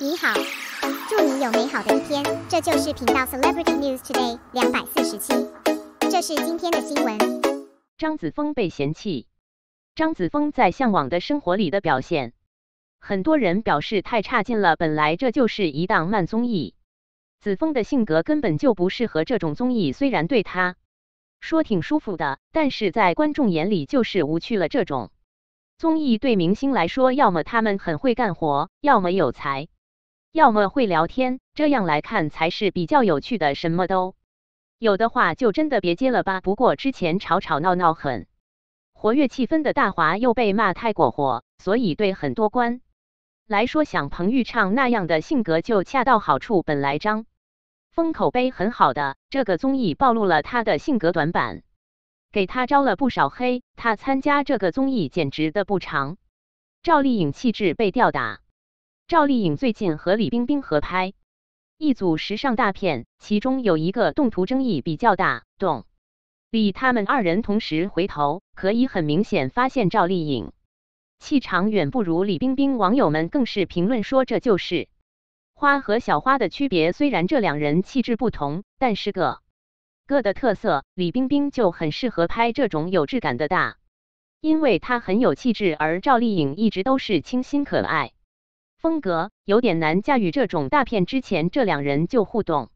你好，祝你有美好的一天。这就是频道 Celebrity News Today 两百四十七，这是今天的新闻。张子枫被嫌弃，张子枫在《向往的生活》里的表现，很多人表示太差劲了。本来这就是一档慢综艺，子枫的性格根本就不适合这种综艺。虽然对他说挺舒服的，但是在观众眼里就是无趣了。这种综艺对明星来说，要么他们很会干活，要么有才。要么会聊天，这样来看才是比较有趣的。什么都有的话，就真的别接了吧。不过之前吵吵闹闹很活跃气氛的大华又被骂太过火，所以对很多官来说，像彭昱畅那样的性格就恰到好处。本来张封口碑很好的这个综艺暴露了他的性格短板，给他招了不少黑。他参加这个综艺简直的不长。赵丽颖气质被吊打。赵丽颖最近和李冰冰合拍一组时尚大片，其中有一个动图争议比较大。动，比他们二人同时回头，可以很明显发现赵丽颖气场远不如李冰冰。网友们更是评论说：“这就是花和小花的区别。”虽然这两人气质不同，但是个个的特色，李冰冰就很适合拍这种有质感的大，因为她很有气质；而赵丽颖一直都是清新可爱。风格有点难驾驭，这种大片之前这两人就互动，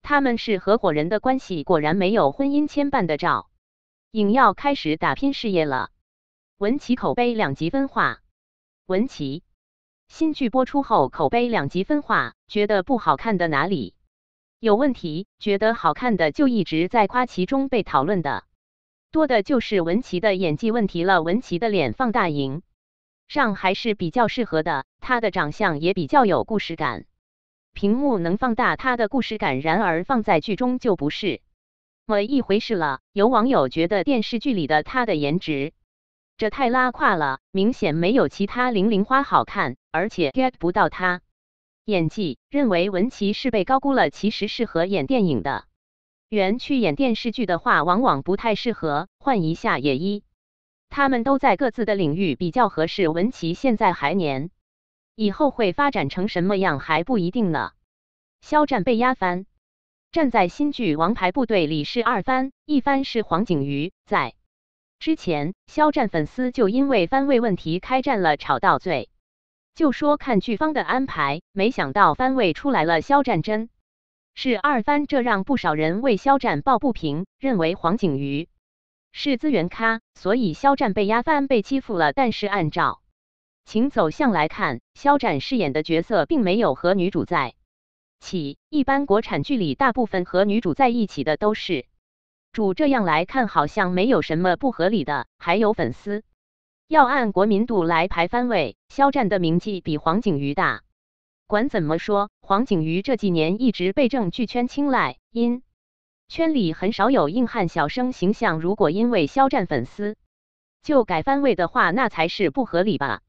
他们是合伙人的关系，果然没有婚姻牵绊的照影要开始打拼事业了。文琪口碑两极分化，文琪新剧播出后口碑两极分化，觉得不好看的哪里有问题，觉得好看的就一直在夸。其中被讨论的多的就是文琪的演技问题了，文琪的脸放大影上还是比较适合的。他的长相也比较有故事感，屏幕能放大他的故事感，然而放在剧中就不是么一回事了。有网友觉得电视剧里的他的颜值，这太拉胯了，明显没有其他零零花好看，而且 get 不到他演技，认为文琪是被高估了，其实适合演电影的，原去演电视剧的话往往不太适合，换一下也一，他们都在各自的领域比较合适，文琪现在还年。以后会发展成什么样还不一定呢。肖战被压翻，站在新剧《王牌部队》里是二番，一番是黄景瑜在。之前肖战粉丝就因为番位问题开战了，吵到最。就说看剧方的安排，没想到番位出来了，肖战真是二番，这让不少人为肖战抱不平，认为黄景瑜是资源咖，所以肖战被压番被欺负了。但是按照请走向来看，肖战饰演的角色并没有和女主在一起。一般国产剧里，大部分和女主在一起的都是主。这样来看，好像没有什么不合理的。还有粉丝要按国民度来排番位，肖战的名气比黄景瑜大。管怎么说，黄景瑜这几年一直被正剧圈青睐，因圈里很少有硬汉小生形象。如果因为肖战粉丝就改番位的话，那才是不合理吧。